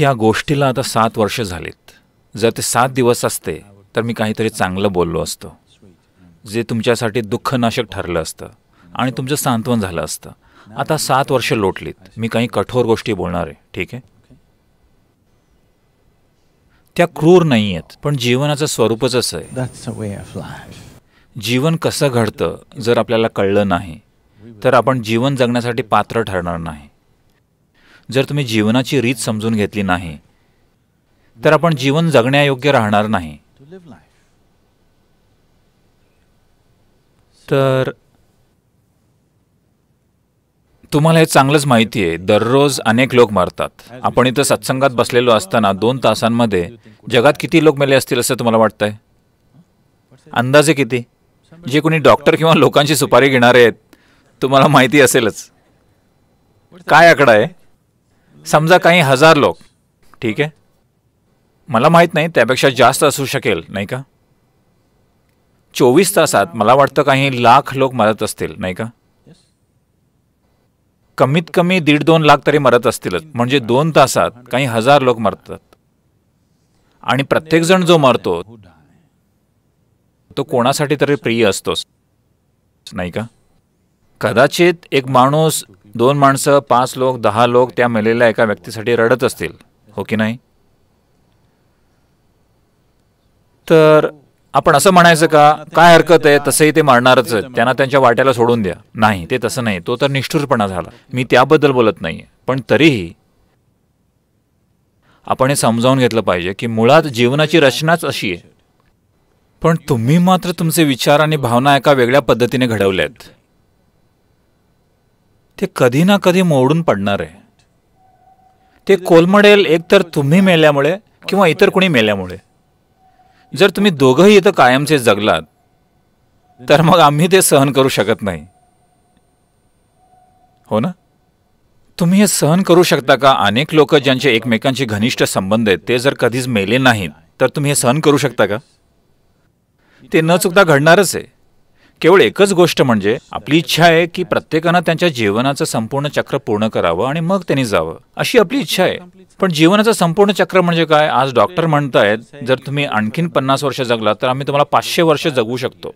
या गोष्टीला आता सात वर्ष झालीत जर ते सात दिवस असते तर मी काहीतरी चांगलं बोललो असतो जे तुमच्यासाठी दुःखनाशक ठरलं असतं आणि तुमचं सांत्वन झालं असतं आता सात वर्ष लोटलीत मी काही कठोर गोष्टी बोलणार आहे ठीक आहे त्या क्रूर नाही आहेत पण जीवनाचं स्वरूपच असं आहे जीवन कसं घडतं जर आपल्याला कळलं नाही तर आपण जीवन जगण्यासाठी पात्र ठरणार नाही जर तुम्ही जीवनाची रीत समजून घेतली नाही तर आपण जीवन जगण्यायोग्य राहणार नाही तर तुम्हाला हे चांगलंच माहिती आहे दररोज अनेक लोक मरतात आपण इथं सत्संगात बसलेलो असताना दोन तासांमध्ये जगात किती लोक मेले असतील असं तुम्हाला वाटतंय अंदाजे किती जे कोणी डॉक्टर किंवा लोकांची सुपारी घेणारे आहेत तुम्हाला माहिती असेलच काय आकडा आहे समजा काही हजार लोक ठीक आहे मला माहीत नाही त्यापेक्षा जास्त असू शकेल नाही का चोवीस तासात मला वाटतं काही लाख लोक मरत असतील नाही का कमीत कमी दीड दोन लाख तरी मरत असतीलच म्हणजे दोन तासात काही हजार लोक मरतात आणि प्रत्येकजण जो मरतो तो कोणासाठी तरी प्रिय असतोच नाही का कदाचित एक माणूस दोन माणसं पाच लोक दहा लोक त्या मेलेल्या एका व्यक्तीसाठी रडत असतील हो की नाही तर आपण असं म्हणायचं का काय हरकत आहे तसंही ते मारणारच त्यांना त्यांच्या वाट्याला सोडून द्या नाही ते तसं नाही तो तर निष्ठुरपणा झाला मी त्याबद्दल बोलत नाही पण तरीही आपण हे समजावून घेतलं पाहिजे की मुळात जीवनाची रचनाच अशी आहे पण तुम्ही मात्र तुमचे विचार आणि भावना एका वेगळ्या पद्धतीने घडवल्या आहेत ते कधी ना कधी मोडून पडणार आहे ते कोलमडेल एकतर तुम्ही मेल्यामुळे किंवा इतर कोणी मेल्यामुळे जर तुम्ही दोघंही इथं कायमचे जगलात तर मग आम्ही ते सहन करू शकत नाही हो ना तुम्ही हे सहन करू शकता का अनेक लोक ज्यांचे एकमेकांशी घनिष्ठ संबंध आहेत ते जर कधीच मेले नाहीत तर तुम्ही हे सहन करू शकता का ते न चुकता घडणारच आहे केवळ एकच गोष्ट म्हणजे आपली इच्छा आहे की प्रत्येकानं त्यांच्या जीवनाचं संपूर्ण चक्र पूर्ण करावं आणि मग त्यांनी जावं अशी आपली इच्छा आहे पण जीवनाचं संपूर्ण चक्र म्हणजे काय आज डॉक्टर म्हणतायत जर तुम्ही आणखीन पन्नास वर्ष जगला तर आम्ही तुम्हाला पाचशे वर्ष जगवू शकतो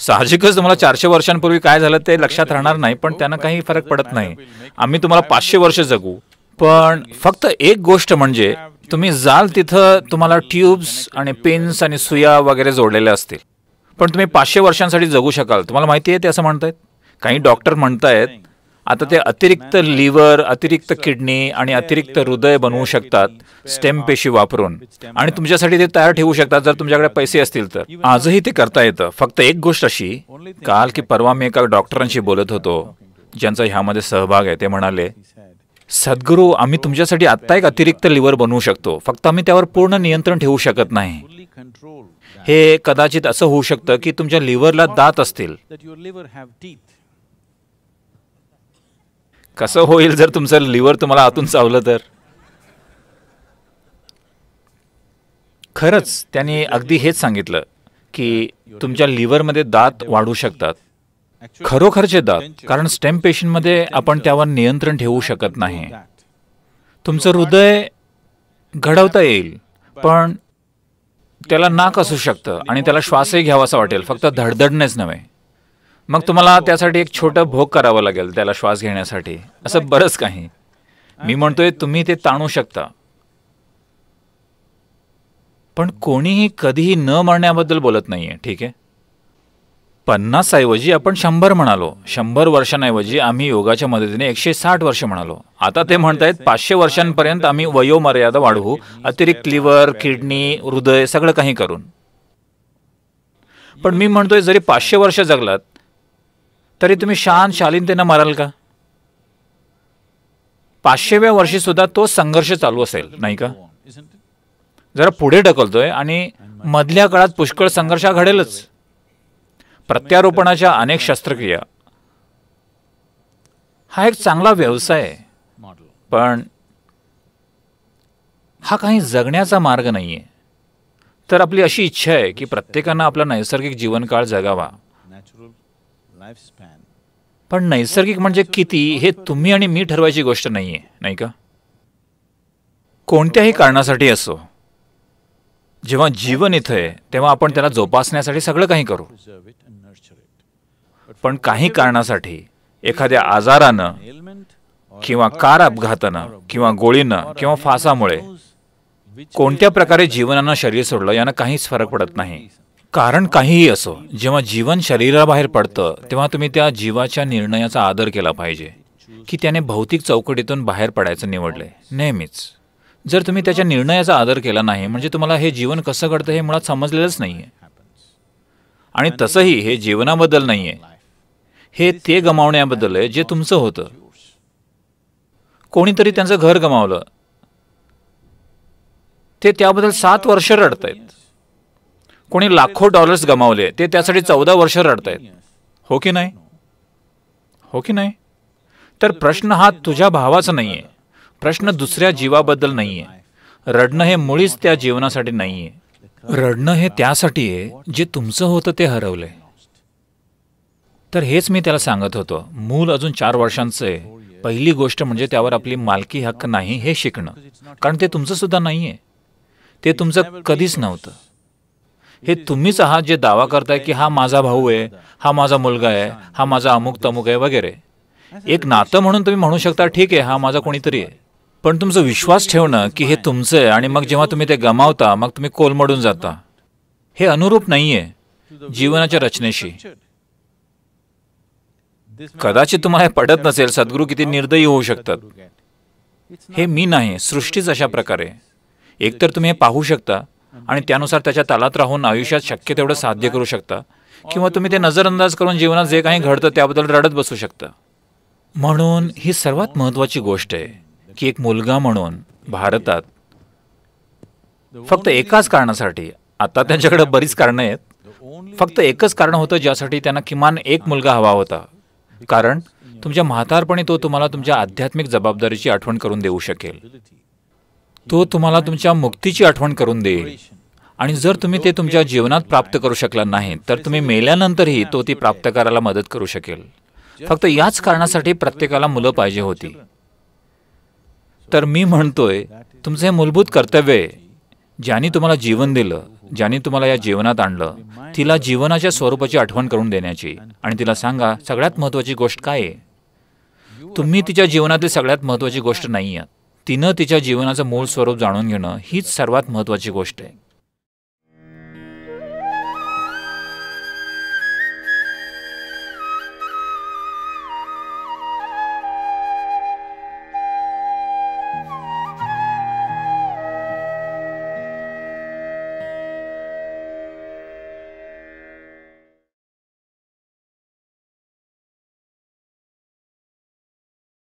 साहजिकच तुम्हाला चारशे वर्षांपूर्वी काय झालं ते लक्षात राहणार नाही पण त्यांना काही फरक पडत नाही आम्ही तुम्हाला पाचशे वर्ष जगू पण फक्त एक गोष्ट म्हणजे तुम्ही जाल तिथं तुम्हाला ट्यूब्स आणि पिन्स आणि सुया वगैरे जोडलेल्या असतील पण तुम्ही पाचशे वर्षांसाठी जगू शकाल तुम्हाला माहिती आहे ते असं म्हणतायत काही डॉक्टर म्हणतायत आता ते अतिरिक्त लिव्हर अतिरिक्त किडनी आणि अतिरिक्त हृदय बनवू शकतात स्टेम पेशी वापरून आणि तुमच्यासाठी ते तयार ठेवू शकतात जर तुमच्याकडे पैसे असतील तर आजही ते करता येतं फक्त एक गोष्ट अशी काल की परवा मी एका डॉक्टरांशी बोलत होतो ज्यांचा ह्यामध्ये सहभाग आहे ते म्हणाले सद्गुरु आम्ही तुमच्यासाठी आत्ता एक अतिरिक्त लिव्हर बनवू शकतो फक्त आम्ही त्यावर पूर्ण नियंत्रण ठेवू शकत नाही हे कदाचित असं होऊ शकतं की तुमच्या लिव्हरला दात असतील कसं होईल जर तुमचं लिव्हर तुम्हाला आतून चावलं तर खरंच त्यांनी अगदी हेच सांगितलं की तुमच्या लिव्हरमध्ये दात वाढू शकतात खरोखरचे दात कारण स्टेम पेशंटमध्ये आपण त्यावर नियंत्रण ठेवू शकत नाही तुमचं हृदय घडवता येईल पण त्याला नाक असू शकतं आणि त्याला श्वासही घ्यावासा वाटेल फक्त धडधडणेच नव्हे मग तुम्हाला त्यासाठी एक छोटं भोग करावं लागेल त्याला श्वास घेण्यासाठी असं बरंच काही मी म्हणतोय तुम्ही ते ताणू शकता पण कोणीही कधीही न म्हणण्याबद्दल बोलत नाहीये ठीक आहे पन्नासऐवजी आपण शंभर म्हणालो शंभर वर्षांऐवजी आम्ही योगाच्या मदतीने एकशे साठ वर्ष म्हणालो आता ते म्हणतायत पाचशे वर्षांपर्यंत आम्ही वयोमर्यादा वाढवू अतिरिक्त लिव्हर किडनी हृदय सगळं काही करून पण मी म्हणतोय जरी पाचशे वर्ष जगलात तरी तुम्ही शान शालीनतेनं माराल का पाचशेव्या वर्षी सुद्धा तो संघर्ष चालू असेल नाही का जरा पुढे ढकलतोय आणि मधल्या काळात पुष्कळ संघर्ष घडेलच प्रत्यारोपणाच्या अनेक शस्त्रक्रिया हा एक चांगला व्यवसाय आहे पण हा काही जगण्याचा मार्ग नाही आहे तर आपली अशी इच्छा आहे की प्रत्येकानं आपला नैसर्गिक जीवनकाळ जगावा पण नैसर्गिक म्हणजे किती हे तुम्ही आणि मी ठरवायची गोष्ट नाही आहे नाही का कोणत्याही कारणासाठी असो जेव्हा जीवन इथं आहे तेव्हा आपण त्याला जोपासण्यासाठी सगळं काही करू पण काही कारणासाठी एखाद्या आजारानं किंवा कार अपघातानं किंवा गोळीनं किंवा फासामुळे कोणत्या प्रकारे जीवनानं शरीर सोडलं यानं काहीच फरक पडत नाही कारण काहीही असो जेव्हा जीवन शरीराबाहेर पडतं तेव्हा तुम्ही त्या जीवाच्या निर्णयाचा आदर केला पाहिजे की त्याने भौतिक चौकटीतून बाहेर पडायचं निवडलंय नेहमीच जर तुम्ही त्याच्या निर्णयाचा आदर केला नाही म्हणजे तुम्हाला हे जीवन कसं घडतं हे मुळात समजलेलंच नाहीये आणि तसंही हे जीवनाबद्दल नाहीये हे ते गमावण्याबद्दल आहे जे तुमचं होतं कोणीतरी त्यांचं घर गमावलं ते त्याबद्दल सात वर्ष रडत आहेत कोणी लाखो डॉलर्स गमावले ते त्यासाठी चौदा वर्ष रडत आहेत हो की नाही हो की नाही तर प्रश्न हा तुझ्या भावाचा नाही आहे प्रश्न दुसऱ्या जीवाबद्दल नाही आहे रडणं हे मुळीच त्या जीवनासाठी नाही आहे रडणं हे त्यासाठी आहे जे तुमचं होतं ते हरवलंय तर हेच मी त्याला सांगत होतो मूल अजून चार वर्षांचं आहे पहिली गोष्ट म्हणजे त्यावर आपली मालकी हक्क नाही हे शिकणं कारण ते तुमचं सुद्धा नाही आहे ते तुमचं कधीच नव्हतं हे तुम्हीच आहात जे दावा करताय की हा माझा भाऊ आहे हा माझा मुलगा आहे हा माझा अमुक तमुक आहे वगैरे एक नातं म्हणून तुम्ही म्हणू शकता ठीक आहे हा माझा कोणीतरी आहे पण तुमचा विश्वास ठेवणं की हे तुमचं आहे आणि मग जेव्हा तुम्ही ते गमावता मग तुम्ही कोलमडून जाता हे अनुरूप नाही आहे जीवनाच्या रचनेशी कदाचित तुम्हाला हे पटत नसेल सद्गुरू किती निर्दयी होऊ शकतात हे मी नाही सृष्टीच अशा प्रकारे एकतर तुम्ही हे पाहू शकता आणि त्यानुसार त्याच्या तालात राहून आयुष्यात शक्य तेवढं साध्य करू शकता किंवा तुम्ही ते नजरअंदाज करून जीवनात जे काही घडतं त्याबद्दल रडत बसू शकता म्हणून ही सर्वात महत्त्वाची गोष्ट आहे की एक मुलगा म्हणून भारतात फक्त एकाच कारणासाठी आता त्यांच्याकडे बरीच कारणं आहेत फक्त एकच कारण होतं ज्यासाठी त्यांना किमान एक मुलगा हवा होता कारण तुमच्या म्हातारपणे तो तुम्हाला तुमच्या आध्यात्मिक जबाबदारीची आठवण करून देऊ शकेल तो तुम्हाला तुमच्या मुक्तीची आठवण करून देईल आणि जर तुम्ही ते तुमच्या जीवनात प्राप्त करू शकला नाही तर तुम्ही मेल्यानंतरही तो ती प्राप्त करायला मदत करू शकेल फक्त याच कारणासाठी प्रत्येकाला मुलं पाहिजे होती तर मी म्हणतोय तुमचं हे मूलभूत कर्तव्य आहे तुम्हाला जीवन दिलं ज्याने तुम्हाला या जीवनात आणलं तिला जीवनाच्या स्वरूपाची आठवण करून देण्याची आणि तिला सांगा सगळ्यात महत्त्वाची गोष्ट काय आहे तुम्ही तिच्या जीवनातील सगळ्यात महत्त्वाची गोष्ट नाही आहात तिनं तिच्या जीवनाचं मूळ स्वरूप जाणून घेणं हीच सर्वात महत्वाची गोष्ट आहे